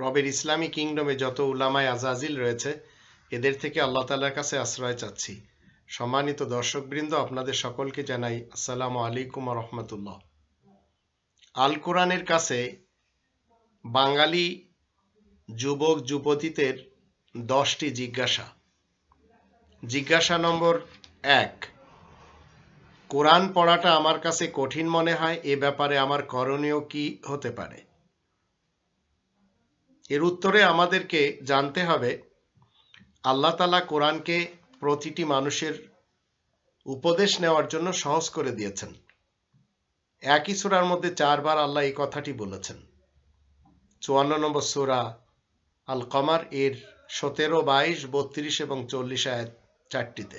রবের ইসলামী কিংডমে যত উলামায় আজাজিল রয়েছে এদের থেকে আল্লাহ তালার কাছে আশ্রয় চাচ্ছি সম্মানিত দর্শকবৃন্দ আপনাদের সকলকে জানাই আসসালাম আলাইকুম রহমতুল্লাহ আল কোরআনের কাছে বাঙালি যুবক যুবতীদের দশটি জিজ্ঞাসা জিজ্ঞাসা নম্বর এক কোরআন পড়াটা আমার কাছে কঠিন মনে হয় এ ব্যাপারে আমার করণীয় কি হতে পারে এর উত্তরে আমাদেরকে জানতে হবে আল্লাহ তালা কোরআনকে প্রতিটি মানুষের উপদেশ নেওয়ার জন্য সহজ করে দিয়েছেন একই সুরার মধ্যে চারবার আল্লাহ এই কথাটি বলেছেন চুয়ান্ন নম্বর সুরা আল কমার এর সতেরো বাইশ বত্রিশ এবং চল্লিশ আয়াত চারটিতে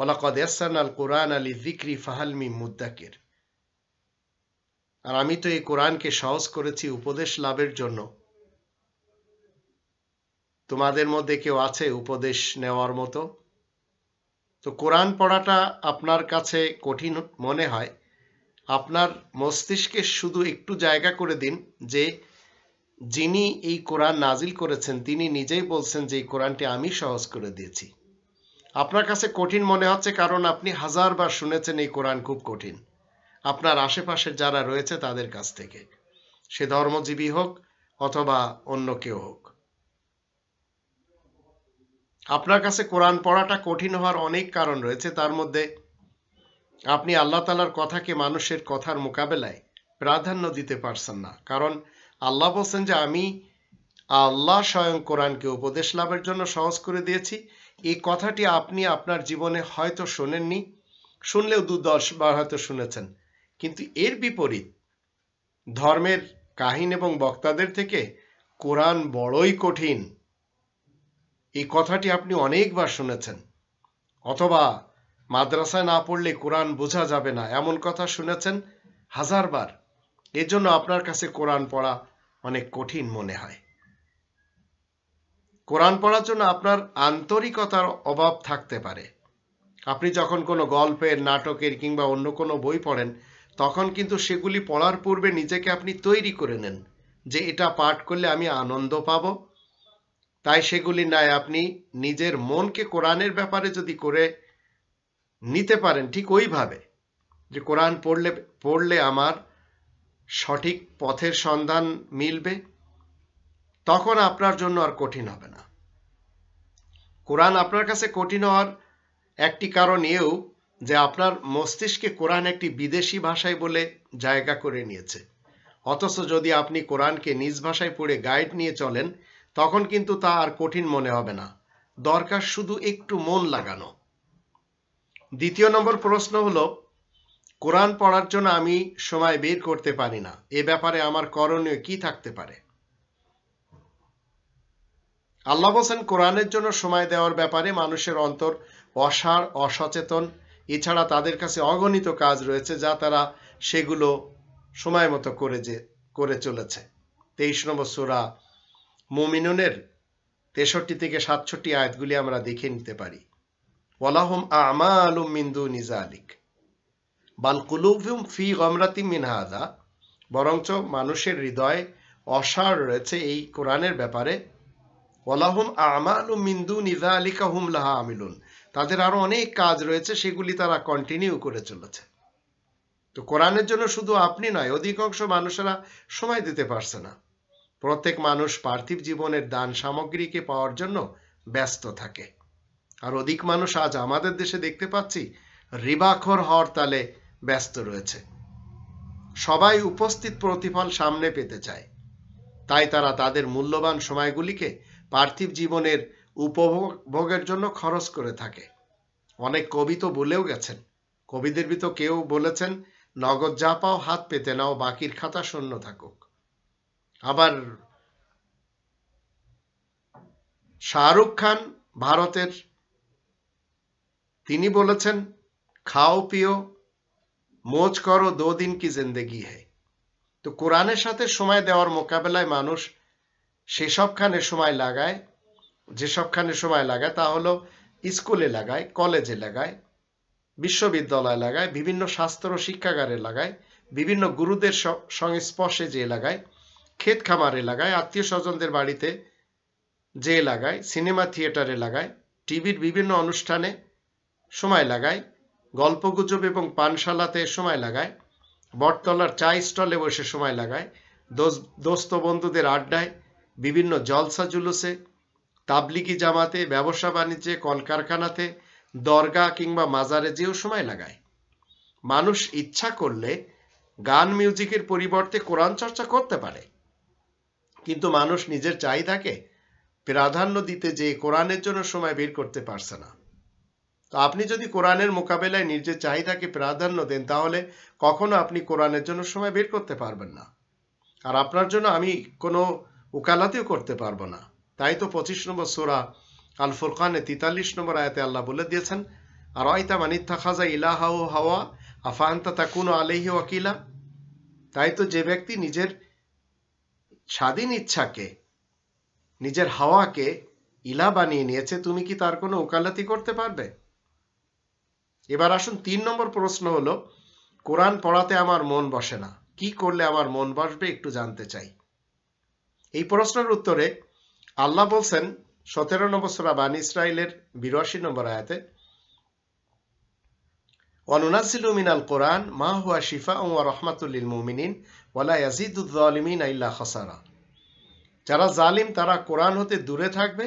ওলাকদ ইয়াসান আল কোরআন আলী জিক্রি ফাহালমি মুদ্দাকের আর আমি তো এই কোরআনকে সহজ করেছি উপদেশ লাভের জন্য তোমাদের মধ্যে কেউ আছে উপদেশ নেওয়ার মতো তো কোরআন পড়াটা আপনার কাছে কঠিন মনে হয় আপনার মস্তিষ্কে শুধু একটু জায়গা করে দিন যে যিনি এই কোরআন নাজিল করেছেন তিনি নিজেই বলছেন যে এই কোরআনটি আমি সহজ করে দিয়েছি আপনার কাছে কঠিন মনে হচ্ছে কারণ আপনি হাজারবার শুনেছেন এই কোরআন খুব কঠিন আপনার আশেপাশে যারা রয়েছে তাদের কাছ থেকে সে ধর্মজীবী হোক অথবা অন্য কেউ হোক আপনার কাছে কোরআন পড়াটা কঠিন হওয়ার অনেক কারণ রয়েছে তার মধ্যে আপনি আল্লাহ তালার কথাকে মানুষের কথার মোকাবেলায় প্রাধান্য দিতে পারছেন না কারণ আল্লাহ বলছেন যে আমি আল্লাহ স্বয়ং কোরআনকে উপদেশ লাভের জন্য সহজ করে দিয়েছি এই কথাটি আপনি আপনার জীবনে হয়তো শোনেননি শুনলেও দুর্দশ বা হয়তো শুনেছেন কিন্তু এর বিপরীত ধর্মের কাহিন এবং বক্তাদের থেকে কোরআন বড়ই কঠিন এই কথাটি আপনি অনেকবার শুনেছেন অথবা মাদ্রাসায় না পড়লে কোরআন বোঝা যাবে না এমন কথা শুনেছেন হাজারবার এজন্য আপনার কাছে কোরআন পড়া অনেক কঠিন মনে হয় কোরআন পড়ার জন্য আপনার আন্তরিকতার অভাব থাকতে পারে আপনি যখন কোনো গল্পের নাটকের কিংবা অন্য কোনো বই পড়েন তখন কিন্তু সেগুলি পড়ার পূর্বে নিজেকে আপনি তৈরি করে নেন যে এটা পাঠ করলে আমি আনন্দ পাবো তাই সেগুলি নাই আপনি নিজের মনকে কোরআনের ব্যাপারে যদি করে নিতে পারেন ঠিক ওইভাবে যে কোরআন পড়লে পড়লে আমার সঠিক পথের সন্ধান মিলবে তখন আপনার জন্য আর কঠিন হবে না কোরআন আপনার কাছে কঠিন হওয়ার একটি কারণ এও যে আপনার মস্তিষ্কে কোরআন একটি বিদেশি ভাষায় বলে জায়গা করে নিয়েছে অথচ যদি আপনি কোরআনকে নিজ ভাষায় পড়ে গাইড নিয়ে চলেন তখন কিন্তু তা আর কঠিন মনে হবে না দরকার শুধু একটু মন লাগানো দ্বিতীয় নম্বর প্রশ্ন হলো কোরআন পড়ার জন্য আমি সময় বের করতে পারি না এ ব্যাপারে আমার করণীয় কি থাকতে পারে আল্লাহ হোসেন কোরআনের জন্য সময় দেওয়ার ব্যাপারে মানুষের অন্তর অসার অসচেতন এছাড়া তাদের কাছে অগণিত কাজ রয়েছে যা তারা সেগুলো সময় মতো করে যে করে চলেছে তেইশ নম্বর সুরা মোমিনুনের তেষট্টি থেকে সাতষট্টি আয়াতগুলি আমরা দেখে নিতে পারি ওয়ালাহম আমা আলুম মিন্দু নিজা আলিক কুলুভুম ফি গমরাতি মিনহাদা বরঞ্চ মানুষের হৃদয়ে অসার রয়েছে এই কোরআনের ব্যাপারে ওয়ালাহম আমালু মিন্দু নিজা আলিকা হুমলাহা আমিলুন তাদের আরো অনেক কাজ রয়েছে সেগুলি তারা কন্টিনিউ করে চলেছে তো কোরআনের জন্য শুধু আপনি নয় অধিকাংশ মানুষেরা সময় দিতে পারছে না প্রত্যেক মানুষ পার্থিব জীবনের দান সামগ্রীকে পাওয়ার জন্য ব্যস্ত থাকে আর অধিক মানুষ আজ আমাদের দেশে দেখতে পাচ্ছি রিবাখর হওয়ার তালে ব্যস্ত রয়েছে সবাই উপস্থিত প্রতিফল সামনে পেতে চায় তাই তারা তাদের মূল্যবান সময়গুলিকে পার্থিব জীবনের উপভোগের জন্য খরচ করে থাকে অনেক কবি তো বলেও গেছেন কবিদের ভিতর কেউ বলেছেন নগদ যা পাও হাত পেতে নাও বাকির খাতা শূন্য থাকুক আবার শাহরুখ খান ভারতের তিনি বলেছেন খাও পিও মোজ করো দো দিন কি জিন্দেগি হ্যায় তো কোরআনের সাথে সময় দেওয়ার মোকাবেলায় মানুষ সেসবখানে সময় লাগায় যেসবখানে সময় লাগায় তা হলো স্কুলে লাগায় কলেজে লাগায় বিশ্ববিদ্যালয় লাগায় বিভিন্ন স্বাস্থ্য শিক্ষাগারে লাগায় বিভিন্ন গুরুদের সংস্পর্শে যে লাগায় ক্ষেত খামারে লাগায় আত্মীয় স্বজনদের বাড়িতে যে লাগায় সিনেমা থিয়েটারে লাগায় টিভির বিভিন্ন অনুষ্ঠানে সময় লাগায় গল্পগুজব এবং পানশালাতে সময় লাগায় বটতলার চা স্টলে বসে সময় লাগায় দোস্ত বন্ধুদের আড্ডায় বিভিন্ন জলসা জুলুসে তাবলিগি জামাতে ব্যবসা বাণিজ্যে কলকারখানাতে দরগা কিংবা মাজারে যেও সময় লাগায় মানুষ ইচ্ছা করলে গান মিউজিকের পরিবর্তে কোরআন চর্চা করতে পারে কিন্তু মানুষ নিজের চাহিদাকে প্রাধান্য দিতে যে কোরআনের জন্য সময় বের করতে পারছে না তো আপনি যদি কোরআনের মোকাবেলায় নিজের চাহিদাকে প্রাধান্য দেন তাহলে কখনো আপনি কোরআনের জন্য সময় বের করতে পারবেন না আর আপনার জন্য আমি কোনো উকালাতিও করতে পারবো না তাই তো পঁচিশ নম্বর সোরা আল ফুরকানে তিতাল্লিশ নম্বর আয়াতে আল্লাহ বলে দিয়েছেন আর অয়তা মানিথা খাজা ইলাহা ও হাওয়া আফাহান্তা কোনো আলেহী ওয়াকিলা তাই তো যে ব্যক্তি নিজের স্বাধীন ইচ্ছাকে নিজের হাওয়াকে ইলা বানিয়ে নিয়েছে তুমি কি তার কোনো ওকালতি করতে পারবে এবার আসুন তিন নম্বর প্রশ্ন হলো কোরআন পড়াতে আমার মন বসে না কি করলে আমার মন বসবে একটু জানতে চাই এই প্রশ্নের উত্তরে আল্লাহ বলছেন সতেরো নম্বর সোরা বান ইসরায়েলের বিরাশি নম্বর আয়াতে ওয়ানুনাজিলু মিনাল কোরআন মা হুয়া শিফা ও রহমাতুল্লিল মুমিনিন ওয়ালা ইয়াজিদুদ্দালিমিন ইল্লা খসারা যারা জালিম তারা কোরআন হতে দূরে থাকবে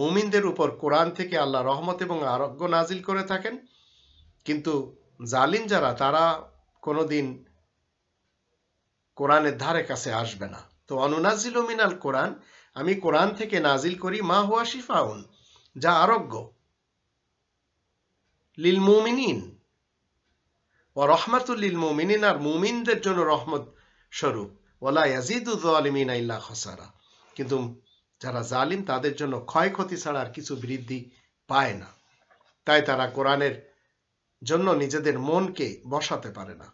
মুমিনদের উপর কোরআন থেকে আল্লাহ রহমত এবং আরোগ্য নাজিল করে থাকেন কিন্তু জালিম যারা তারা কোনোদিন কোরআনের ধারে কাছে আসবে না তো অনুনাজিল মিনাল কোরআন আমি কোরআন থেকে নাজিল করি মা হুয়া যা আরোগ্য লিল মুমিনিন ও রহমাতুল্লিল আর মুমিনদের জন্য রহমত স্বরূপ ওলা ইল্লা খসারা কিন্তু যারা জালিম তাদের জন্য ক্ষয়ক্ষতি ছাড়া আর কিছু বৃদ্ধি পায় না তাই তারা কোরআনের জন্য নিজেদের মনকে বসাতে পারে না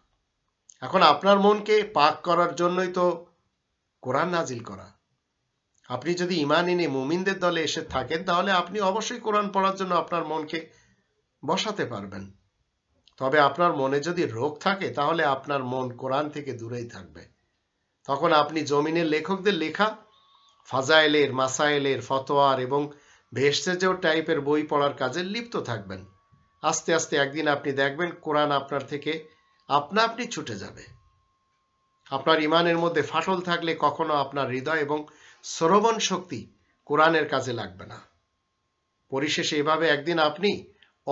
এখন আপনার মনকে পাক করার জন্যই তো কোরআন নাজিল করা আপনি যদি ইমান এনে মুমিনদের দলে এসে থাকেন তাহলে আপনি অবশ্যই কোরআন পড়ার জন্য আপনার মনকে বসাতে পারবেন তবে আপনার মনে যদি রোগ থাকে তাহলে আপনার মন কোরআন থেকে দূরেই থাকবে তখন আপনি জমিনের লেখকদের লেখা ফাজাইলের মাসাইলের ফতোয়ার এবং ভেস্টেজ টাইপের বই পড়ার কাজে লিপ্ত থাকবেন আস্তে আস্তে একদিন আপনি দেখবেন কোরআন আপনার থেকে আপনা আপনি ছুটে যাবে আপনার ইমানের মধ্যে ফাটল থাকলে কখনো আপনার হৃদয় এবং শ্রবণ শক্তি কোরআনের কাজে লাগবে না পরিশেষে এভাবে একদিন আপনি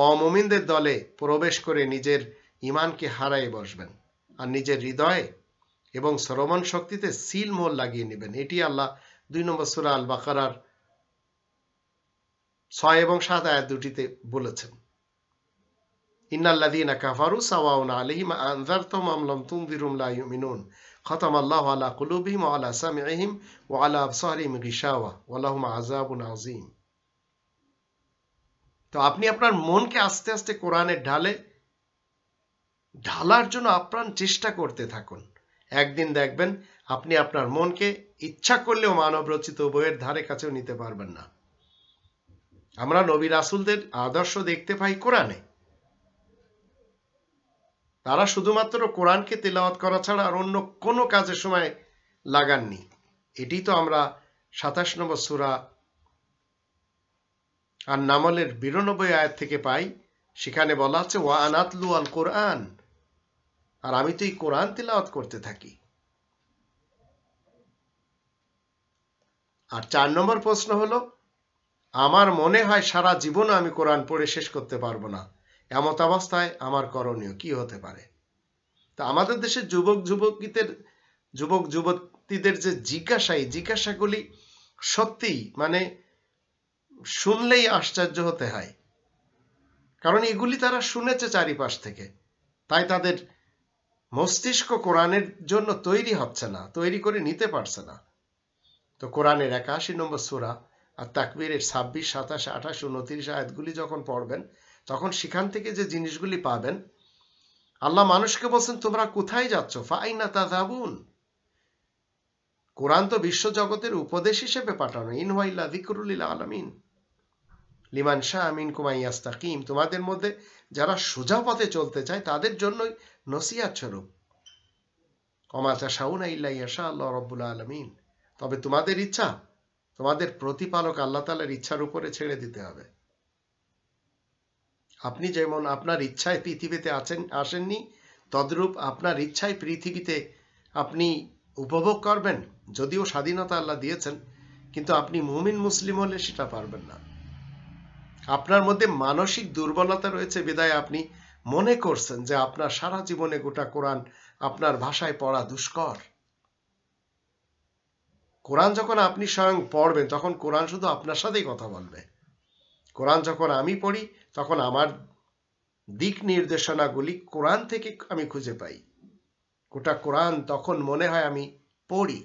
অমমিনদের দলে প্রবেশ করে নিজের ইমানকে হারাই বসবেন আর নিজের হৃদয়ে এবং শ্রমণ শক্তিতে সিল মোল লাগিয়ে নেবেন এটি আল্লাহ দুই নম্বর সুরা আল বাকার ছয় এবং সাত আয়াত দুটিতে বলেছেন ইন্নাল্লাদিনা কাফারু সাওয়াউন আলহিম আনজারতম আমলম তুমদিরুম লা খতম আল্লাহ আলা কুলুবহিম ওয়া আলা সামিহিম ওয়া আলা আবসারিহিম গিশাওয়া ওয়া লাহুম তো আপনি আপনার মনকে আস্তে আস্তে কোরআনের ঢালে ঢালার জন্য আপ্রাণ চেষ্টা করতে থাকুন একদিন দেখবেন আপনি আপনার মনকে ইচ্ছা করলেও মানব রচিত বইয়ের ধারে কাছেও নিতে পারবেন না আমরা নবী রাসুলদের আদর্শ দেখতে পাই কোরআনে তারা শুধুমাত্র কোরআনকে তেলাওয়াত করা ছাড়া আর অন্য কোনো কাজের সময় লাগাননি এটি তো আমরা সাতাশ নম্বর সুরা আর নামলের বিরানব্বই আয়াত থেকে পাই সেখানে বলা আছে ওয়া আনাতলু আল কোরআন আর আমি তো এই কোরআন তিলাওয়াত করতে থাকি আর চার নম্বর প্রশ্ন হলো আমার মনে হয় সারা জীবন আমি কোরআন পড়ে শেষ করতে পারবো না এমত অবস্থায় আমার করণীয় কি হতে পারে তা আমাদের দেশে যুবক যুবকীদের যুবক যুবতীদের যে জিজ্ঞাসা এই জিজ্ঞাসাগুলি সত্যিই মানে শুনলেই আশ্চর্য হতে হয় কারণ এগুলি তারা শুনেছে চারিপাশ থেকে তাই তাদের মস্তিষ্ক কোরআনের জন্য তৈরি হচ্ছে না তৈরি করে নিতে পারছে না তো কোরআনের একাশি নম্বর সুরা আর তাকবীরের ছাব্বিশ সাতাশ আঠাশ উনত্রিশ আয়াতগুলি যখন পড়বেন তখন সেখান থেকে যে জিনিসগুলি পাবেন আল্লাহ মানুষকে বলছেন তোমরা কোথায় যাচ্ছ ফাইনা তাজাবুন কোরআন তো বিশ্বজগতের উপদেশ হিসেবে পাঠানো ইনহাইল্লা দিকরুল আলমিন লিমান শাহ আমিন কিম তোমাদের মধ্যে যারা সোজা পথে চলতে চায় তাদের জন্যই নসিয়াত স্বরূপ অমাচা শাউনা ইল্লাইয়াশা আল্লাহ রব্বুল আলমিন তবে তোমাদের ইচ্ছা তোমাদের প্রতিপালক আল্লাহ তালার ইচ্ছার উপরে ছেড়ে দিতে হবে আপনি যেমন আপনার ইচ্ছায় পৃথিবীতে আছেন আসেননি তদ্রূপ আপনার ইচ্ছায় পৃথিবীতে আপনি উপভোগ করবেন যদিও স্বাধীনতা আল্লাহ দিয়েছেন কিন্তু আপনি মুমিন মুসলিম হলে সেটা পারবেন না আপনার মধ্যে মানসিক দুর্বলতা রয়েছে বিদায় আপনি মনে করছেন যে আপনার সারা জীবনে গোটা কোরআন আপনার ভাষায় পড়া দুষ্কর কোরআন যখন আপনি স্বয়ং পড়বেন তখন কোরআন শুধু আপনার সাথেই কথা বলবে কোরআন যখন আমি পড়ি তখন আমার দিক নির্দেশনাগুলি কোরআন থেকে আমি খুঁজে পাই গোটা কোরআন তখন মনে হয় আমি পড়ি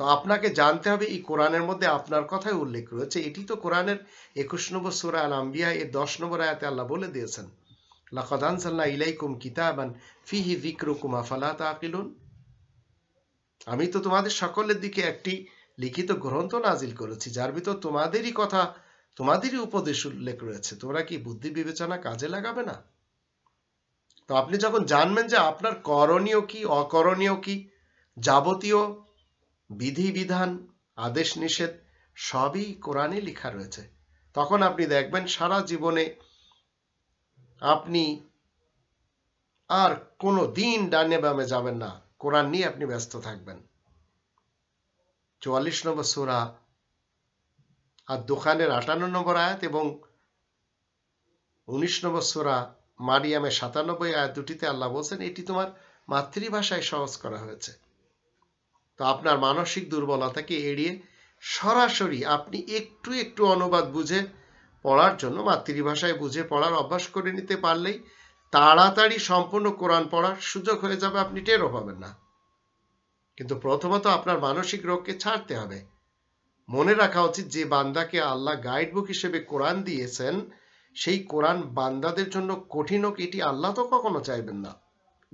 তো আপনাকে জানতে হবে এই কোরআনের মধ্যে আপনার কথাই উল্লেখ রয়েছে এটি তো কোরআনের একুশ নম্বর সুরা আল আম্বিয়া এর দশ নম্বর আয়াতে আল্লাহ বলে দিয়েছেন লাকাদানসাল্লাহ ইলাইকুম কিতাবান ফিহি জিক্রুকুম আফালা তাকিলুন আমি তো তোমাদের সকলের দিকে একটি লিখিত গ্রন্থ নাজিল করেছি যার ভিতর তোমাদেরই কথা তোমাদেরই উপদেশ উল্লেখ রয়েছে তোমরা কি বুদ্ধি বিবেচনা কাজে লাগাবে না তো আপনি যখন জানবেন যে আপনার করণীয় কি অকরণীয় কি যাবতীয় বিধিবিধান আদেশ নিষেধ সবই কোরআনে লেখা রয়েছে তখন আপনি দেখবেন সারা জীবনে আপনি আর কোনো দিন ডানে বামে যাবেন না কোরআন নিয়ে আপনি ব্যস্ত থাকবেন চুয়াল্লিশ নম্বর সুরা আর দোকানের আটান্ন নম্বর আয়াত এবং উনিশ নম্বর সুরা মারিয়ামের সাতানব্বই আয়াত দুটিতে আল্লাহ বলছেন এটি তোমার মাতৃভাষায় সহজ করা হয়েছে তো আপনার মানসিক দুর্বলতাকে এড়িয়ে সরাসরি আপনি একটু একটু অনুবাদ বুঝে পড়ার জন্য মাতৃভাষায় বুঝে পড়ার অভ্যাস করে নিতে পারলেই তাড়াতাড়ি সম্পূর্ণ কোরআন পড়ার সুযোগ হয়ে যাবে আপনি টেরও পাবেন না কিন্তু প্রথমত আপনার মানসিক রোগকে ছাড়তে হবে মনে রাখা উচিত যে বান্দাকে আল্লাহ গাইডবুক হিসেবে কোরআন দিয়েছেন সেই কোরআন বান্দাদের জন্য কঠিন হোক এটি আল্লাহ তো কখনো চাইবেন না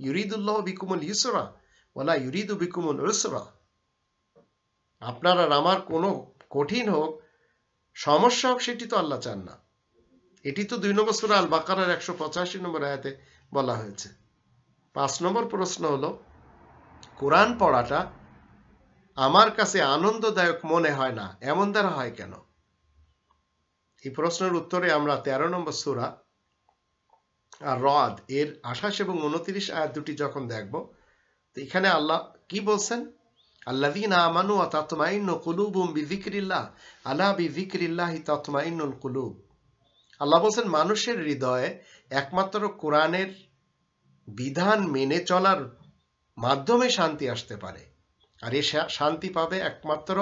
ইউরিদুল্লাহ বিকুমুল ইউসরা ওলা ইউরিদু বিকুমুল রসরা আপনার আর আমার কোনো কঠিন হোক সমস্যা হোক সেটি তো আল্লাহ চান না এটি তো দুই নম্বর সুরা আল বাকারার একশো পঁচাশি নম্বর আয়াতে বলা হয়েছে পাঁচ নম্বর প্রশ্ন হলো কোরআন পড়াটা আমার কাছে আনন্দদায়ক মনে হয় না এমন দ্বারা হয় কেন এই প্রশ্নের উত্তরে আমরা তেরো নম্বর সুরা আর রদ এর আঠাশ এবং উনত্রিশ আয়াত দুটি যখন দেখব তো এখানে আল্লাহ কি বলছেন আল্লাদিন আমানু তাতমাইন কুলুবুম বিজিক্রিল্লাহ আলা বিজিক্রিল্লাহ তাতমাইনুল কুলুব আল্লাহ বলছেন মানুষের হৃদয়ে একমাত্র কোরআনের বিধান মেনে চলার মাধ্যমে শান্তি আসতে পারে আর এ শান্তি পাবে একমাত্র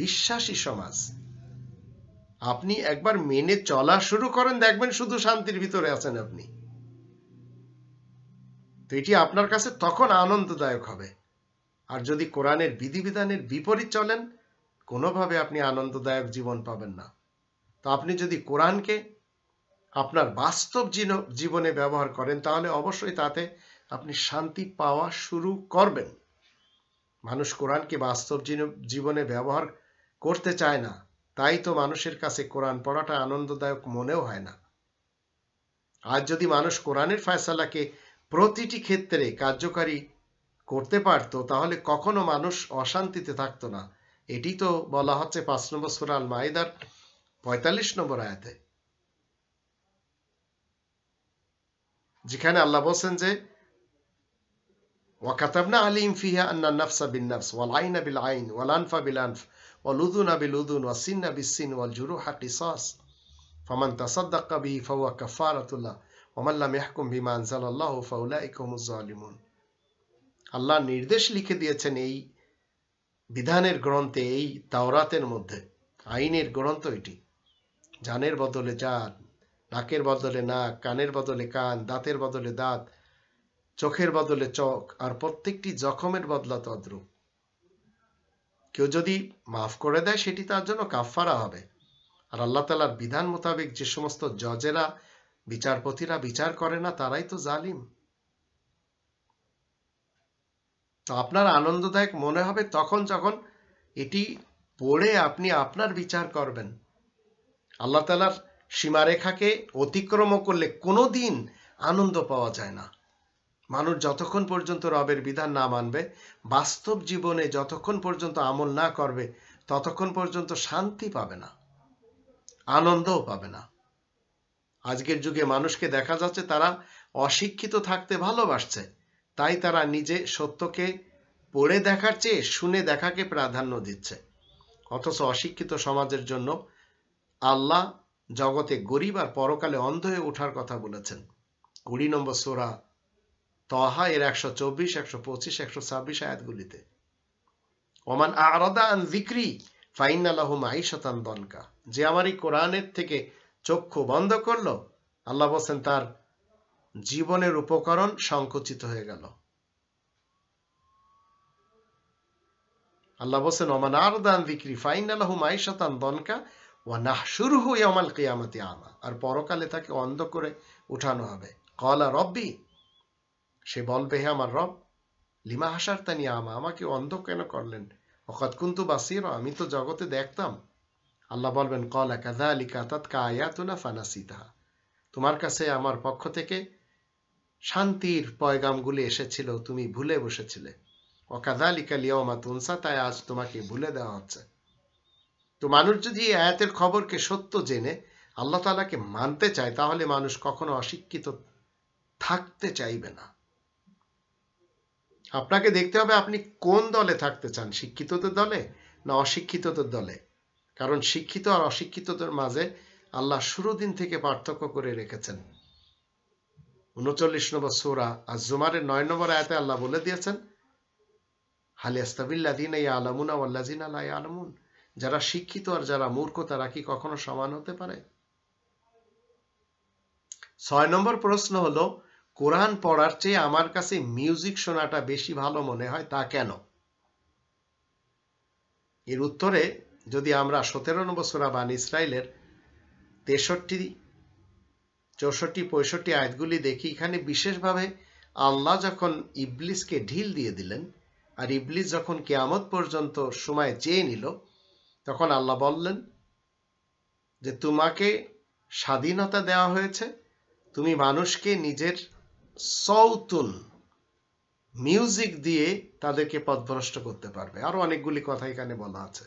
বিশ্বাসী সমাজ আপনি একবার মেনে চলা শুরু করেন দেখবেন শুধু শান্তির ভিতরে আছেন আপনি তো এটি আপনার কাছে তখন আনন্দদায়ক হবে আর যদি কোরআনের বিধিবিধানের বিপরীত চলেন কোনোভাবে আপনি আনন্দদায়ক জীবন পাবেন না তো আপনি যদি কোরআনকে আপনার বাস্তব জীবনে ব্যবহার করেন তাহলে অবশ্যই তাতে আপনি শান্তি পাওয়া শুরু করবেন মানুষ কোরআনকে বাস্তব জীবনে ব্যবহার করতে চায় না তাই তো মানুষের কাছে কোরআন পড়াটা আনন্দদায়ক মনেও হয় না আজ যদি মানুষ কোরআনের ফয়সালাকে প্রতিটি ক্ষেত্রে কার্যকারী করতে পারত তাহলে কখনো মানুষ অশান্তিতে থাকতো না এটি তো বলা হচ্ছে পাঁচ নম্বর সুরাল মাইদার পঁয়তাল্লিশ নম্বর আয়াতে যেখানে আল্লাহ বলছেন যে ওয়াকাতাবনা আলিম ফিহা আন্না নাফসা বিন নাফস ওয়াল বিল আইন ওয়াল আনফা বিল আনফ ওয়াল উদুনা বিল উদুন ওয়া সিন ওয়াল জুরুহা কিসাস ফামান তাসাদ্দাকা বিহি ফাওয়া কাফারাতুল্লাহ ওয়ামান লাম বিমা আনজালাল্লাহু ফাউলাইকা হুমুজ জালিমুন আল্লাহ নির্দেশ লিখে দিয়েছেন এই বিধানের গ্রন্থে এই তাওরাতের মধ্যে আইনের গ্রন্থ এটি জানের বদলে জান নাকের বদলে নাক কানের বদলে কান দাঁতের বদলে দাঁত চোখের বদলে চোখ আর প্রত্যেকটি জখমের বদলা তদ্রুপ কেউ যদি মাফ করে দেয় সেটি তার জন্য কাফারা হবে আর আল্লাহ তালার বিধান মোতাবেক যে সমস্ত জজেরা বিচারপতিরা বিচার করে না তারাই তো জালিম তো আপনার আনন্দদায়ক মনে হবে তখন যখন এটি পড়ে আপনি আপনার বিচার করবেন আল্লাহ তালার সীমারেখাকে অতিক্রম করলে কোনো দিন আনন্দ পাওয়া যায় না মানুষ যতক্ষণ পর্যন্ত রবের বিধান না মানবে বাস্তব জীবনে যতক্ষণ পর্যন্ত আমল না করবে ততক্ষণ পর্যন্ত শান্তি পাবে না আনন্দও পাবে না আজকের যুগে মানুষকে দেখা যাচ্ছে তারা অশিক্ষিত থাকতে ভালোবাসছে তাই তারা নিজে সত্যকে পড়ে দেখার চেয়ে শুনে দেখাকে প্রাধান্য দিচ্ছে অথচ অশিক্ষিত সমাজের জন্য আল্লাহ জগতে গরিব আর পরকালে অন্ধ হয়ে ওঠার কথা বলেছেন কুড়ি নম্বর সোরা তহা এর একশো চব্বিশ একশো পঁচিশ একশো ছাব্বিশ আয়াতগুলিতে ওমান আরদা আন জিক্রি ফাইন আল্লাহ শতান দনকা যে আমার এই কোরআনের থেকে চক্ষু বন্ধ করলো আল্লাহ বলছেন তার জীবনের উপকরণ সংকুচিত হয়ে গেল আল্লাহ বলছেন আর দান বিক্রি ফাইনালাহু মাইশাতান দনকা ও শুরু নাহশুরহু অমাল কিয়ামতি আমা আর পরকালে তাকে অন্ধ করে উঠানো হবে কলা রব্বি সে বলবে হে আমার রব লিমা হাসার তানি আমা আমাকে অন্ধ কেন করলেন অকাত কুন্তু বাসির আমি তো জগতে দেখতাম আল্লাহ বলবেন কলা কাদা আলিকা তাৎকা আয়াতুনা ফানাসিতাহা তোমার কাছে আমার পক্ষ থেকে শান্তির পয়গামগুলি এসেছিল তুমি ভুলে বসেছিলে অকাদালিকা লিয়মা তুনসা তাই আজ তোমাকে ভুলে দেওয়া হচ্ছে তো মানুষ যদি এই আয়াতের খবরকে সত্য জেনে আল্লাহ তালাকে মানতে চায় তাহলে মানুষ কখনো অশিক্ষিত থাকতে চাইবে না আপনাকে দেখতে হবে আপনি কোন দলে থাকতে চান শিক্ষিতদের দলে না অশিক্ষিতদের দলে কারণ শিক্ষিত আর অশিক্ষিতদের মাঝে আল্লাহ শুরু দিন থেকে পার্থক্য করে রেখেছেন উনচল্লিশ নম্বর সোরা আর জুমারের নয় নম্বর আয়তে আল্লাহ বলে দিয়েছেন হালিয়াস্তাবিল্লাদিন ইয়া আলামুনা ওয়াল্লাজিন আল্লাহ আলমুন যারা শিক্ষিত আর যারা মূর্খ তারা কি কখনো সমান হতে পারে ছয় নম্বর প্রশ্ন হলো কোরআন পড়ার চেয়ে আমার কাছে মিউজিক শোনাটা বেশি ভালো মনে হয় তা কেন এর উত্তরে যদি আমরা সতেরো নম্বর সোরা বান ইসরায়েলের তেষট্টি চৌষট্টি পঁয়ষট্টি আয়াতগুলি দেখি এখানে বিশেষভাবে আল্লাহ যখন ইবলিসকে ঢিল দিয়ে দিলেন আর ইবলিস যখন কেয়ামত পর্যন্ত সময় চেয়ে নিল তখন আল্লাহ বললেন যে তোমাকে স্বাধীনতা দেওয়া হয়েছে তুমি মানুষকে নিজের সৌতুল মিউজিক দিয়ে তাদেরকে পথভ্রষ্ট করতে পারবে আরও অনেকগুলি কথা এখানে বলা আছে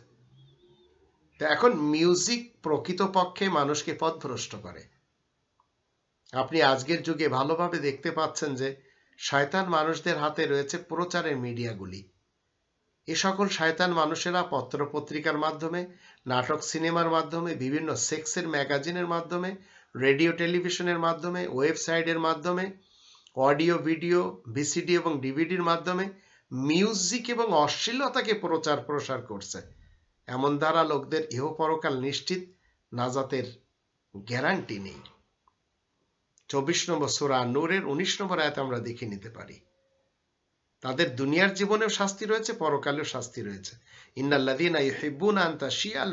এখন মিউজিক প্রকৃতপক্ষে মানুষকে পথভ্রষ্ট করে আপনি আজকের যুগে ভালোভাবে দেখতে পাচ্ছেন যে শয়তান মানুষদের হাতে রয়েছে প্রচারের মিডিয়াগুলি এ সকল শয়তান মানুষেরা পত্রপত্রিকার মাধ্যমে নাটক সিনেমার মাধ্যমে বিভিন্ন সেক্সের ম্যাগাজিনের মাধ্যমে রেডিও টেলিভিশনের মাধ্যমে ওয়েবসাইটের মাধ্যমে অডিও ভিডিও ভিসিডি এবং ডিভিডির মাধ্যমে মিউজিক এবং অশ্লীলতাকে প্রচার প্রসার করছে এমন দ্বারা লোকদের ইহপরকাল নিশ্চিত নাজাতের গ্যারান্টি নেই চব্বিশ নম্বর সোরা নূরের উনিশ নম্বর আয়াত আমরা দেখে নিতে পারি তাদের দুনিয়ার জীবনেও শাস্তি রয়েছে পরকালেও শাস্তি রয়েছে ইন্নাল্লাদিনা আনতা শিয়াল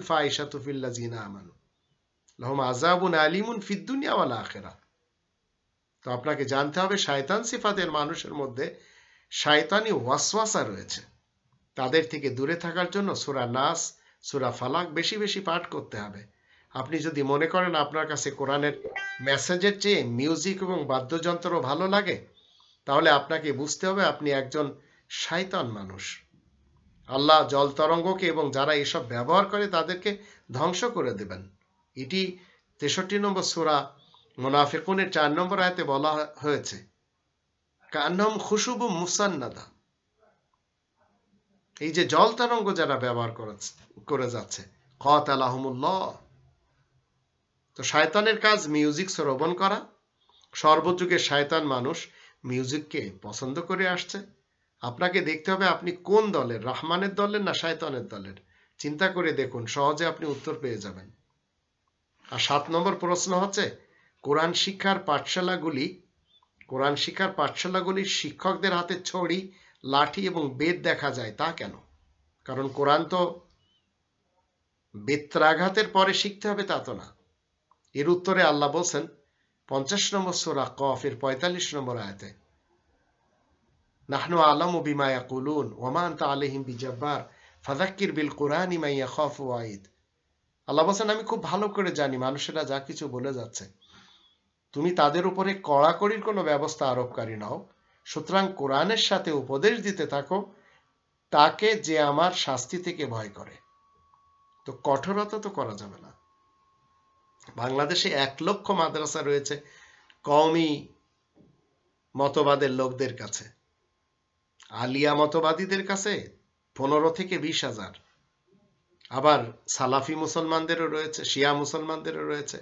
আমানু লহম আজাবুন আলিমুন ফিদ্দুনিয়া আখেরা তো আপনাকে জানতে হবে শায়তান সিফাতের মানুষের মধ্যে শায়তানি ওয়াসওয়াসা রয়েছে তাদের থেকে দূরে থাকার জন্য সুরা নাস সুরা ফালাক বেশি বেশি পাঠ করতে হবে আপনি যদি মনে করেন আপনার কাছে কোরআনের মেসেজের চেয়ে মিউজিক এবং বাদ্যযন্ত্র ভালো লাগে তাহলে আপনাকে বুঝতে হবে আপনি একজন শায়তান মানুষ আল্লাহ জল তরঙ্গকে এবং যারা এসব ব্যবহার করে তাদেরকে ধ্বংস করে দেবেন এটি তেষট্টি নম্বর সুরা মোনাফেকুনের চার নম্বর আয়তে বলা হয়েছে কান্নম খুশুবু মুসান্নাদা এই যে জল তরঙ্গ যারা ব্যবহার করে যাচ্ছে কত আলাহমুল্লাহ তো শায়তানের কাজ মিউজিক শ্রবণ করা সর্বযুগে শায়তান মানুষ মিউজিককে পছন্দ করে আসছে আপনাকে দেখতে হবে আপনি কোন দলের রহমানের দলের না শায়তানের দলের চিন্তা করে দেখুন সহজে আপনি উত্তর পেয়ে যাবেন আর সাত নম্বর প্রশ্ন হচ্ছে কোরআন শিক্ষার পাঠশালাগুলি কোরআন শিক্ষার পাঠশালাগুলির শিক্ষকদের হাতে ছড়ি লাঠি এবং বেদ দেখা যায় তা কেন কারণ কোরআন তো বেত্রাঘাতের পরে শিখতে হবে তা তো না এর উত্তরে আল্লাহ বলছেন পঞ্চাশ নম্বর সোরা কফের পঁয়তাল্লিশ নম্বর আয়তে নাহনু আলম ও বিমায়া কুলুন ওমান তা আলহিম বিজাব্বার ফাদাক্কির বিল কোরআন ইমাইয়া খফ ওয়াইদ আল্লাহ বলছেন আমি খুব ভালো করে জানি মানুষেরা যা কিছু বলে যাচ্ছে তুমি তাদের উপরে কড়াকড়ির কোনো ব্যবস্থা আরোপকারী নাও সুতরাং কোরআনের সাথে উপদেশ দিতে থাকো তাকে যে আমার শাস্তি থেকে ভয় করে তো কঠোরতা তো করা যাবে না বাংলাদেশে এক লক্ষ মাদ্রাসা রয়েছে কমই মতবাদের লোকদের কাছে আলিয়া মতবাদীদের কাছে পনেরো থেকে বিশ হাজার আবার সালাফি মুসলমানদেরও রয়েছে শিয়া মুসলমানদেরও রয়েছে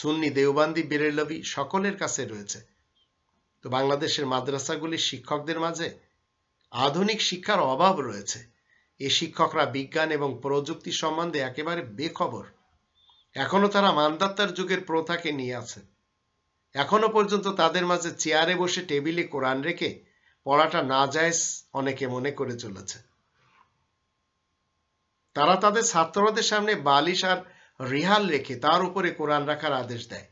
সুন্নি দেওবান্দি বেরেলবি সকলের কাছে রয়েছে তো বাংলাদেশের মাদ্রাসাগুলি শিক্ষকদের মাঝে আধুনিক শিক্ষার অভাব রয়েছে এ শিক্ষকরা বিজ্ঞান এবং প্রযুক্তি সম্বন্ধে একেবারে বেখবর এখনো তারা মানদাত্তার যুগের প্রথাকে নিয়ে আছে এখনো পর্যন্ত তাদের মাঝে চেয়ারে বসে টেবিলে কোরআন রেখে পড়াটা না যায় অনেকে মনে করে চলেছে তারা তাদের ছাত্রদের সামনে বালিশ আর রিহাল রেখে তার উপরে কোরআন রাখার আদেশ দেয়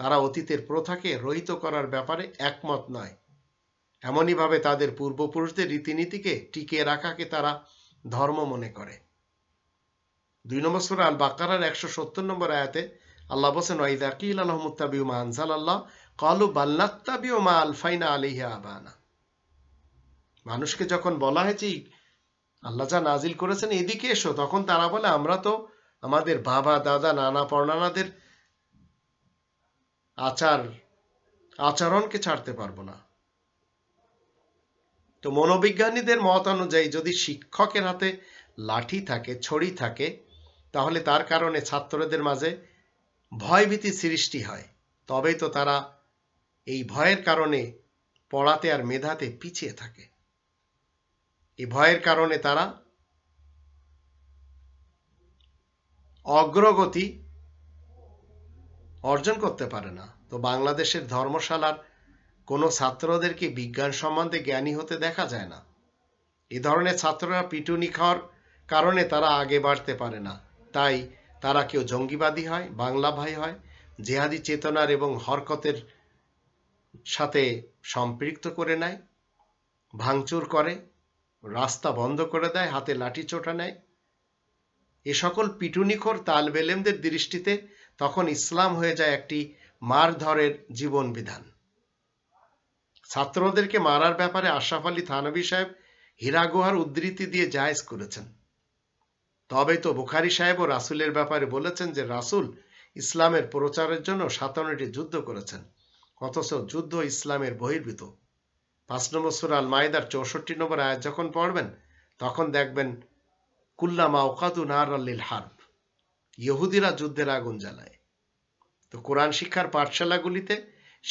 তারা অতীতের প্রথাকে রহিত করার ব্যাপারে একমত নয় এমনইভাবে তাদের পূর্বপুরুষদের রীতিনীতিকে টিকিয়ে রাখাকে তারা ধর্ম মনে করে দুই নম্বর সুরা আল বাকার একশো সত্তর নম্বর আয়াতে আল্লাহ বসেন ওয়াইদা আলহমুত্তাবিউ মা আনসাল আল্লাহ কলু বাল্লাত্তাবিউ মা আলফাইনা আলিহা আবানা মানুষকে যখন বলা হয়েছে আল্লাহ যা নাজিল করেছেন এদিকে এসো তখন তারা বলে আমরা তো আমাদের বাবা দাদা নানা পরনানাদের আচার আচরণকে ছাড়তে পারবো না তো মনোবিজ্ঞানীদের মত অনুযায়ী যদি শিক্ষকের হাতে লাঠি থাকে ছড়ি থাকে তাহলে তার কারণে ছাত্রদের মাঝে ভয়ভীতি সৃষ্টি হয় তবেই তো তারা এই ভয়ের কারণে পড়াতে আর মেধাতে পিছিয়ে থাকে এই ভয়ের কারণে তারা অগ্রগতি অর্জন করতে পারে না তো বাংলাদেশের ধর্মশালার কোনো ছাত্রদেরকে বিজ্ঞান সম্বন্ধে জ্ঞানী হতে দেখা যায় না এ ধরনের ছাত্ররা পিটুনি খাওয়ার কারণে তারা আগে বাড়তে পারে না তাই তারা কেউ জঙ্গিবাদী হয় বাংলা ভাই হয় জেহাদি চেতনার এবং হরকতের সাথে সম্পৃক্ত করে নেয় ভাঙচুর করে রাস্তা বন্ধ করে দেয় হাতে লাঠি চোটা নেয় এ সকল পিটুনিখোর তাল বেলেমদের দৃষ্টিতে তখন ইসলাম হয়ে যায় একটি মারধরের জীবন বিধান ছাত্রদেরকে মারার ব্যাপারে আশরাফ আলী থানবী সাহেব হীরাগুহার উদ্ধৃতি দিয়ে জায়েজ করেছেন তবে তো বুখারি সাহেবও রাসুলের ব্যাপারে বলেছেন যে রাসুল ইসলামের প্রচারের জন্য সাতান্নটি যুদ্ধ করেছেন অথচ যুদ্ধ ইসলামের বহির্ভূত পাঁচ নম্বর সুরাল মায়েদার চৌষট্টি নম্বর আয়াত যখন পড়বেন তখন দেখবেন কুল্লামা ওকাদু নারল্লিল হার্ব ইহুদিরা যুদ্ধের আগুন জ্বালায় তো কোরআন শিক্ষার পাঠশালাগুলিতে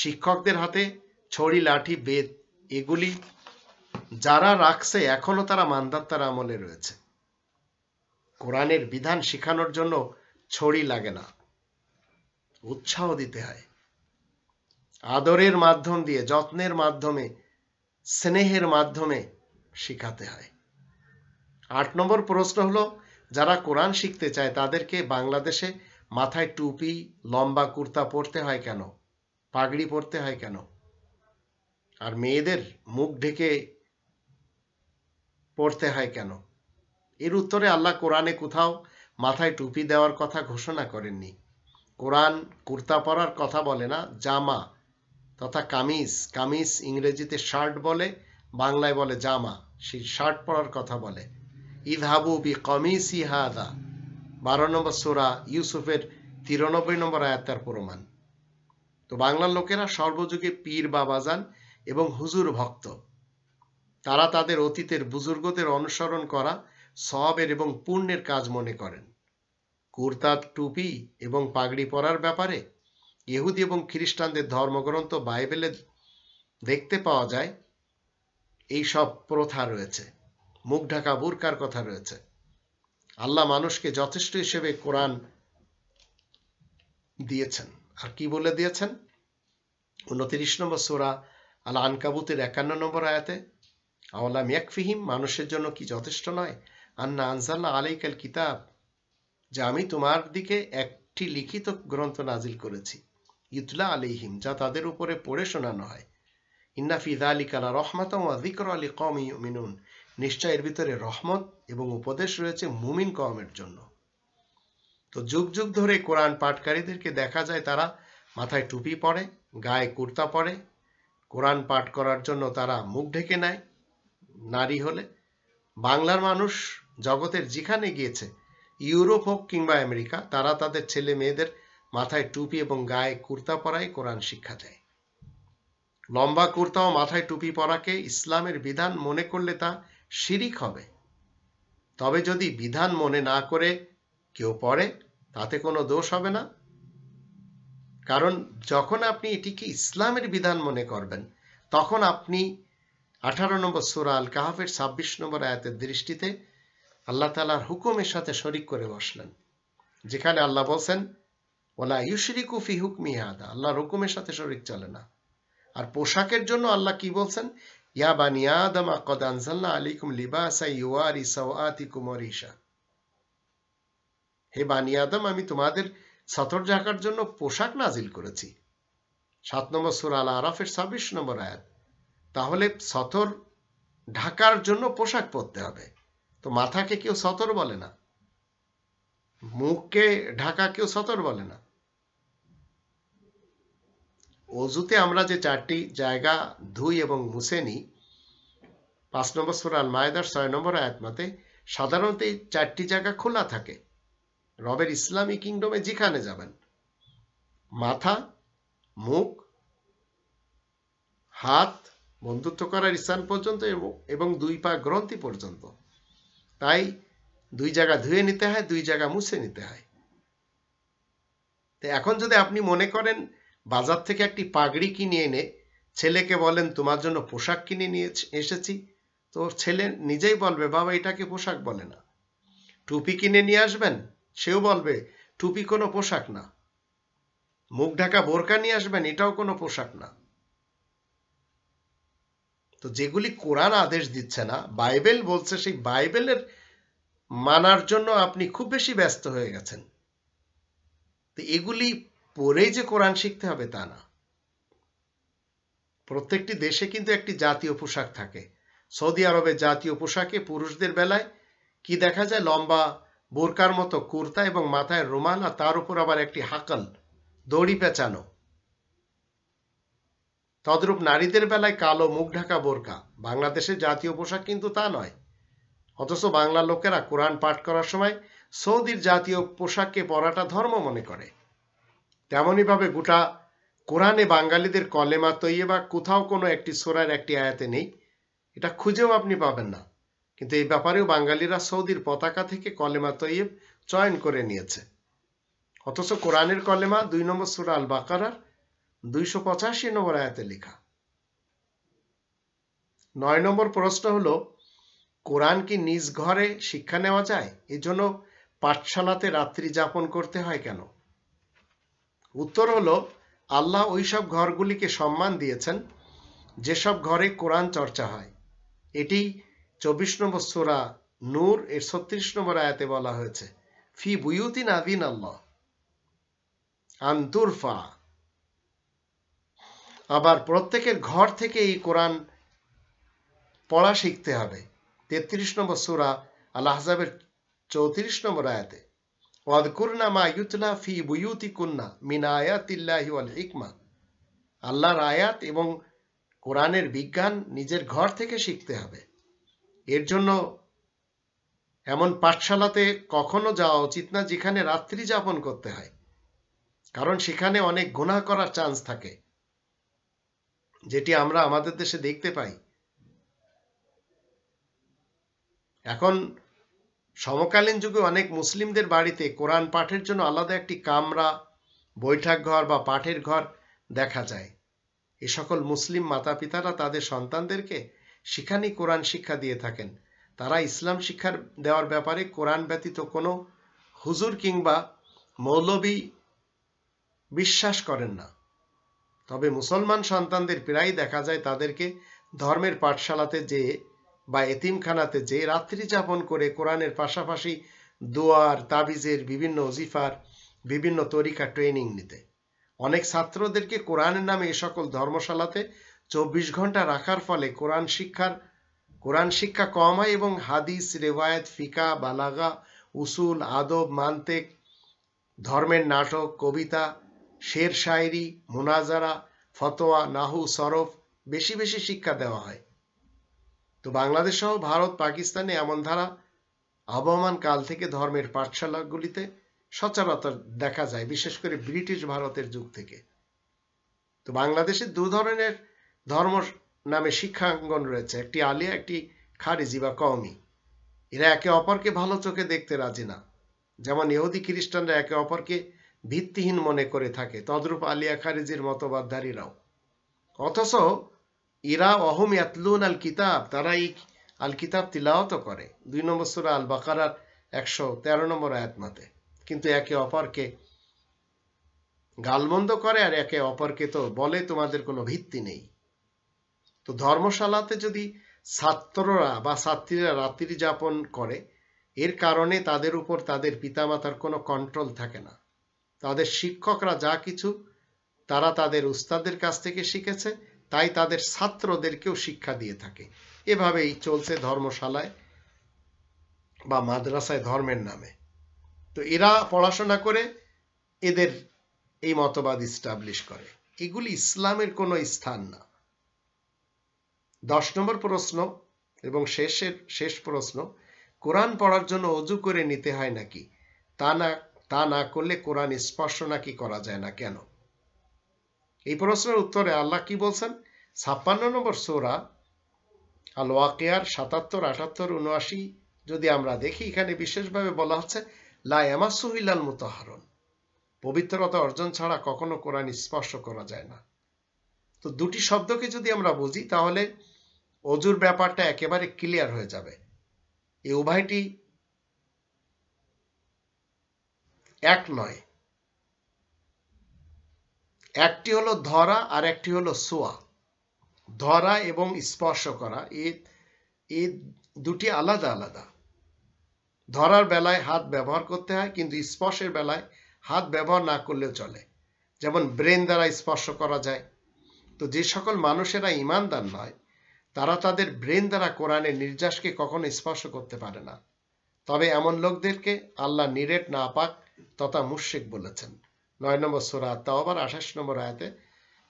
শিক্ষকদের হাতে ছড়ি লাঠি বেত এগুলি যারা রাখছে এখনও তারা মান্দাত্তার আমলে রয়েছে কোরআনের বিধান শেখানোর জন্য ছড়ি লাগে না উৎসাহ দিতে হয় আদরের মাধ্যম দিয়ে যত্নের মাধ্যমে স্নেহের মাধ্যমে শিখাতে হয় আট নম্বর প্রশ্ন হলো যারা কোরআন শিখতে চায় তাদেরকে বাংলাদেশে মাথায় টুপি লম্বা কুর্তা পরতে হয় কেন পাগড়ি পরতে হয় কেন আর মেয়েদের মুখ ঢেকে পড়তে হয় কেন এর উত্তরে আল্লাহ কোরআনে কোথাও মাথায় টুপি দেওয়ার কথা ঘোষণা করেননি কোরআন কুর্তা পরার কথা বলে না জামা তথা কামিজ কামিজ ইংরেজিতে শার্ট বলে বাংলায় বলে জামা সেই শার্ট পরার কথা বলে হাবু বি কমিস ইহাদা বারো নম্বর সোরা ইউসুফের তিরানব্বই নম্বর আয়াতার প্রমাণ তো বাংলার লোকেরা সর্বযুগে পীর যান এবং হুজুর ভক্ত তারা তাদের অতীতের বুজুর্গদের অনুসরণ করা সবের এবং পুণ্যের কাজ মনে করেন কুর্তা টুপি এবং পাগড়ি পরার ব্যাপারে ইহুদি এবং খ্রিস্টানদের ধর্মগ্রন্থ বাইবেলে দেখতে পাওয়া যায় এই সব প্রথা রয়েছে মুখ ঢাকা বুরকার কথা রয়েছে আল্লাহ মানুষকে যথেষ্ট হিসেবে কোরআন দিয়েছেন আর কি বলে দিয়েছেন উনত্রিশ নম্বর সোরা আল আনকাবুতের একান্ন নম্বর আয়াতে আওয়ালাম ইয়াকফিহিম মানুষের জন্য কি যথেষ্ট নয় আন্না আনসাল্লা আলাইকাল কিতাব যে আমি তোমার দিকে একটি লিখিত গ্রন্থ নাজিল করেছি ইতলা আলিহিম যা তাদের উপরে পড়ে শোনানো হয় ইন্না ফিদা আলী কালা রহমাত আলী কম মিনুন নিশ্চয় এর ভিতরে রহমত এবং উপদেশ রয়েছে মুমিন কমের জন্য তো যুগ যুগ ধরে কোরআন পাঠকারীদেরকে দেখা যায় তারা মাথায় টুপি পরে গায়ে কুর্তা পরে কোরআন পাঠ করার জন্য তারা মুখ ঢেকে নেয় নারী হলে বাংলার মানুষ জগতের যেখানে গিয়েছে ইউরোপ হোক কিংবা আমেরিকা তারা তাদের ছেলে মেয়েদের মাথায় টুপি এবং গায়ে কুর্তা পরায় কোরআন শিক্ষা দেয় লম্বা কুর্তা ও মাথায় টুপি পরাকে ইসলামের বিধান মনে করলে তা শিরিক হবে তবে যদি বিধান মনে না করে কেউ পড়ে তাতে কোনো দোষ হবে না কারণ যখন আপনি এটিকে ইসলামের বিধান মনে করবেন তখন আপনি আঠারো নম্বর সুরা আল কাহাফের ছাব্বিশ নম্বর আয়াতের দৃষ্টিতে আল্লাহ তালার হুকুমের সাথে শরিক করে বসলেন যেখানে আল্লাহ বলছেন ওলা ইউশরিকু ফি হুকমি আদা আল্লাহর হুকুমের সাথে শরিক চলে না আর পোশাকের জন্য আল্লাহ কি বলছেন ইয়া বানি আদম আলিকুম লিবাসা ইউয়ারি হে বানি আদম আমি তোমাদের সতর জাকার জন্য পোশাক নাজিল করেছি সাত নম্বর সুর আল আরাফের ছাব্বিশ নম্বর আয়াত তাহলে সতর ঢাকার জন্য পোশাক পরতে হবে তো মাথাকে কেউ সতর বলে না মুখকে ঢাকা কেউ সতর বলে না অজুতে আমরা যে চারটি জায়গা ধুই এবং মুছে নিই পাঁচ নম্বর সুরান মায়েদার ছয় নম্বর আয়াতমাতে সাধারণত এই চারটি জায়গা খোলা থাকে রবের ইসলামী কিংডমে যেখানে যাবেন মাথা মুখ হাত বন্ধুত্ব করার স্থান পর্যন্ত এবং দুই পা গ্রন্থি পর্যন্ত তাই দুই জায়গা ধুয়ে নিতে হয় দুই জায়গা মুছে নিতে হয় তো এখন যদি আপনি মনে করেন বাজার থেকে একটি পাগড়ি কিনে এনে ছেলেকে বলেন তোমার জন্য পোশাক কিনে নিয়ে এসেছি তো ছেলে নিজেই বলবে বাবা এটাকে পোশাক বলে না টুপি কিনে নিয়ে আসবেন সেও বলবে টুপি কোনো পোশাক না মুখ ঢাকা বোরকা নিয়ে আসবেন এটাও কোনো পোশাক না তো যেগুলি কোরআন আদেশ দিচ্ছে না বাইবেল বলছে সেই বাইবেলের মানার জন্য আপনি খুব বেশি ব্যস্ত হয়ে গেছেন তো এগুলি পড়েই যে কোরআন শিখতে হবে তা না প্রত্যেকটি দেশে কিন্তু একটি জাতীয় পোশাক থাকে সৌদি আরবের জাতীয় পোশাকে পুরুষদের বেলায় কি দেখা যায় লম্বা বোরকার মতো কুর্তা এবং মাথায় রোমান আর তার উপর আবার একটি হাকাল দড়ি পেঁচানো তদ্রূপ নারীদের বেলায় কালো মুখ ঢাকা বোরকা বাংলাদেশের জাতীয় পোশাক কিন্তু তা নয় অথচ বাংলা লোকেরা কোরআন পাঠ করার সময় সৌদির জাতীয় পোশাককে পরাটা ধর্ম মনে করে তেমনইভাবে গোটা কোরআনে বাঙালিদের কলেমা বা কোথাও কোনো একটি সোরার একটি আয়াতে নেই এটা খুঁজেও আপনি পাবেন না কিন্তু এই ব্যাপারেও বাঙালিরা সৌদির পতাকা থেকে কলেমা তৈয়ব চয়ন করে নিয়েছে অথচ কোরআনের কলেমা দুই নম্বর সুরা আল বাকারার দুইশো পঁচাশি নম্বর আয়াতে লেখা নয় নম্বর প্রশ্ন হল কোরআন কি নিজ ঘরে শিক্ষা নেওয়া যায় এজন্য পাঠশালাতে রাত্রি যাপন করতে হয় কেন উত্তর হল আল্লাহ ওইসব ঘরগুলিকে সম্মান দিয়েছেন যেসব ঘরে কোরআন চর্চা হয় এটি চব্বিশ নম্বর সোরা নূর এর ছত্রিশ নম্বর আয়াতে বলা হয়েছে ফি বুয়ুতিন আদিন আল্লাহ আন্তুরফা আবার প্রত্যেকের ঘর থেকে এই কোরআন পড়া শিখতে হবে তেত্রিশ নম্বর সুরা আল্লাহ হাজাবের চৌত্রিশ নম্বর আয়াতে ওয়াদকুরনা মা ইউতলা ফি বুয়ুতি কুন্না মিন আয়াতিল্লাহি ওয়াল হিকমা আল্লাহর আয়াত এবং কোরআনের বিজ্ঞান নিজের ঘর থেকে শিখতে হবে এর জন্য এমন পাঠশালাতে কখনো যাওয়া উচিত না যেখানে রাত্রি যাপন করতে হয় কারণ সেখানে অনেক গুণা করার চান্স থাকে যেটি আমরা আমাদের দেশে দেখতে পাই এখন সমকালীন যুগে অনেক মুসলিমদের বাড়িতে কোরআন পাঠের জন্য আলাদা একটি কামরা বৈঠক ঘর বা পাঠের ঘর দেখা যায় এ সকল মুসলিম মাতা পিতারা তাদের সন্তানদেরকে সেখানেই কোরআন শিক্ষা দিয়ে থাকেন তারা ইসলাম শিক্ষার দেওয়ার ব্যাপারে কোরআন ব্যতীত কোনো হুজুর কিংবা মৌলবি বিশ্বাস করেন না তবে মুসলমান সন্তানদের প্রায়ই দেখা যায় তাদেরকে ধর্মের পাঠশালাতে যেয়ে বা এতিমখানাতে যে রাত্রি যাপন করে কোরআনের পাশাপাশি দোয়ার তাবিজের বিভিন্ন অজিফার বিভিন্ন তরিকা ট্রেনিং নিতে অনেক ছাত্রদেরকে কোরআনের নামে এ সকল ধর্মশালাতে চব্বিশ ঘন্টা রাখার ফলে কোরআন শিক্ষার কোরআন শিক্ষা কম হয় এবং হাদিস রেওয়ায়ত ফিকা বালাগা উসুল আদব মান্তেক ধর্মের নাটক কবিতা শের শায়েরি মোনাজারা ফতোয়া নাহু সরফ বেশি বেশি শিক্ষা দেওয়া হয় তো বাংলাদেশ সহ ভারত পাকিস্তানে এমন ধারা আবহমান কাল থেকে ধর্মের পাঠশালাগুলিতে সচরাচর দেখা যায় বিশেষ করে ব্রিটিশ ভারতের যুগ থেকে তো বাংলাদেশে দু ধরনের ধর্ম নামে শিক্ষাঙ্গন রয়েছে একটি আলিয়া একটি খারিজি বা কওমি এরা একে অপরকে ভালো চোখে দেখতে রাজি না যেমন ইহুদি খ্রিস্টানরা একে অপরকে ভিত্তিহীন মনে করে থাকে তদ্রুপ আলিয়া খারিজির মতবাদধারীরাও অথচ ইরা অহম ইয়াতলুন আল কিতাব তারা এই আল কিতাব তিলাওত করে দুই নম্বর সুরা আল বাকারার একশো তেরো নম্বর আয়াতমাতে কিন্তু একে অপরকে গালমন্দ করে আর একে অপরকে তো বলে তোমাদের কোনো ভিত্তি নেই তো ধর্মশালাতে যদি ছাত্ররা বা ছাত্রীরা রাত্রি যাপন করে এর কারণে তাদের উপর তাদের পিতামাতার কোনো কন্ট্রোল থাকে না তাদের শিক্ষকরা যা কিছু তারা তাদের উস্তাদের কাছ থেকে শিখেছে তাই তাদের ছাত্রদেরকেও শিক্ষা দিয়ে থাকে এভাবেই চলছে ধর্মশালায় বা মাদ্রাসায় ধর্মের নামে তো এরা পড়াশোনা করে এদের এই মতবাদ ইস্টাবলিশ করে এগুলি ইসলামের কোনো স্থান না দশ নম্বর প্রশ্ন এবং শেষের শেষ প্রশ্ন কোরআন পড়ার জন্য অজু করে নিতে হয় নাকি তা না তা না করলে কোরআন স্পর্শ নাকি করা যায় না কেন এই প্রশ্নের উত্তরে আল্লাহ কি বলছেন ছাপ্পান্ন নম্বর সোরা আল ওয়াকিয়ার সাতাত্তর আটাত্তর উনআশি যদি আমরা দেখি এখানে বিশেষভাবে বলা হচ্ছে লা সুহিলাল মুতাহরণ পবিত্রতা অর্জন ছাড়া কখনো কোরআন স্পর্শ করা যায় না তো দুটি শব্দকে যদি আমরা বুঝি তাহলে অজুর ব্যাপারটা একেবারে ক্লিয়ার হয়ে যাবে এই উভয়টি এক নয় একটি হলো ধরা আর একটি হলো সোয়া ধরা এবং স্পর্শ করা এ এ দুটি আলাদা আলাদা ধরার বেলায় হাত ব্যবহার করতে হয় কিন্তু স্পর্শের বেলায় হাত ব্যবহার না করলেও চলে যেমন ব্রেন দ্বারা স্পর্শ করা যায় তো যে সকল মানুষেরা ইমানদার নয় তারা তাদের ব্রেন দ্বারা কোরআনের নির্যাসকে কখনো স্পর্শ করতে পারে না তবে এমন লোকদেরকে আল্লাহ নিরেট না পাক তথা মুশিক বলেছেন নয় নম্বর সোরা তাওবার আঠাশ নম্বর আয়াতে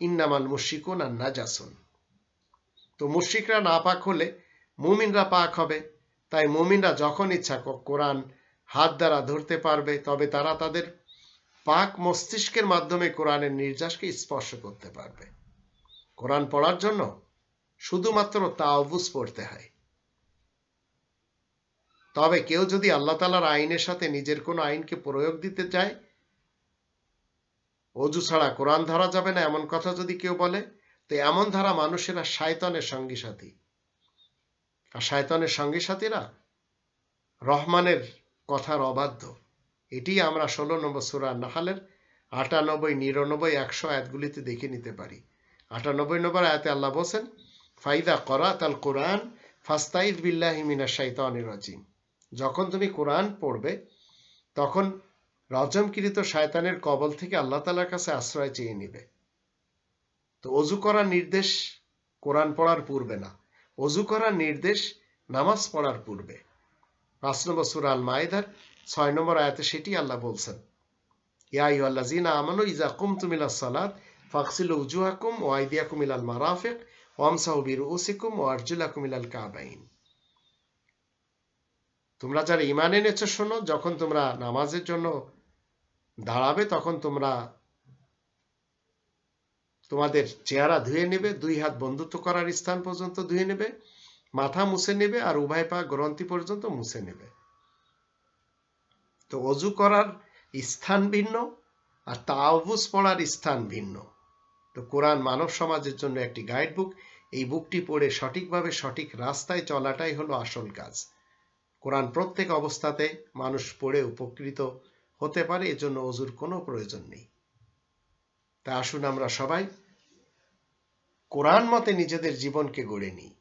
ইন্নামাল মুশিকুন আর নাজাসুন তো মুশিকরা না পাক হলে মুমিনরা পাক হবে তাই মুমিনরা যখন ইচ্ছা কোরআন হাত দ্বারা ধরতে পারবে তবে তারা তাদের পাক মস্তিষ্কের মাধ্যমে কোরআনের নির্যাসকে স্পর্শ করতে পারবে কোরআন পড়ার জন্য শুধুমাত্র তাওবুজ পড়তে হয় তবে কেউ যদি আল্লাহ তালার আইনের সাথে নিজের কোনো আইনকে প্রয়োগ দিতে চায় অজু ছাড়া কোরআন ধরা যাবে না এমন কথা যদি কেউ বলে তো এমন ধারা মানুষেরা শায়তনের সঙ্গী সাথী আর শায়তনের সঙ্গী সাথীরা রহমানের কথার অবাধ্য এটি আমরা ষোলো নম্বর সুরা নাহালের আটানব্বই নিরানব্বই একশো আয়াতগুলিতে দেখে নিতে পারি আটানব্বই নম্বর আয়াতে আল্লাহ বলছেন ফাইদা করা তাল কোরআন ফাস্তাইদ বিল্লাহিমিনা শাইতানির রাজিম যখন তুমি কোরআন পড়বে তখন রজমকৃত শয়তানের কবল থেকে আল্লাহ তালার কাছে আশ্রয় চেয়ে নিবে তো অজু করার নির্দেশ কোরআন পড়ার পূর্বে না অজু করার নির্দেশ নামাজ পড়ার পূর্বে পাঁচ নম্বর সুরাল মায়েদার ছয় নম্বর আয়াতে সেটি আল্লাহ বলছেন ইয়া আমানো ইজা কুম তুমিলা সালাত ফাকসিল উজুহাকুম ও আইদিয়াকুম ইলাল মারাফিক ওয়ামসাহ ওসিকুম ও আরজুলাকুম ইলাল কাবাইন তোমরা যারা ইমান এনেছো শোনো যখন তোমরা নামাজের জন্য দাঁড়াবে তখন তোমরা তোমাদের চেহারা ধুয়ে নেবে দুই হাত বন্ধুত্ব করার স্থান পর্যন্ত ধুয়ে নেবে মাথা মুছে নেবে আর উভয় পা গ্রন্থি পর্যন্ত মুছে নেবে তো অজু করার স্থান ভিন্ন আর তাওবুজ পড়ার স্থান ভিন্ন তো কোরআন মানব সমাজের জন্য একটি গাইডবুক এই বুকটি পড়ে সঠিকভাবে সঠিক রাস্তায় চলাটাই হলো আসল কাজ কোরআন প্রত্যেক অবস্থাতে মানুষ পড়ে উপকৃত হতে পারে এজন্য অজুর কোনো প্রয়োজন নেই তা আসুন আমরা সবাই কোরআন মতে নিজেদের জীবনকে গড়ে নিই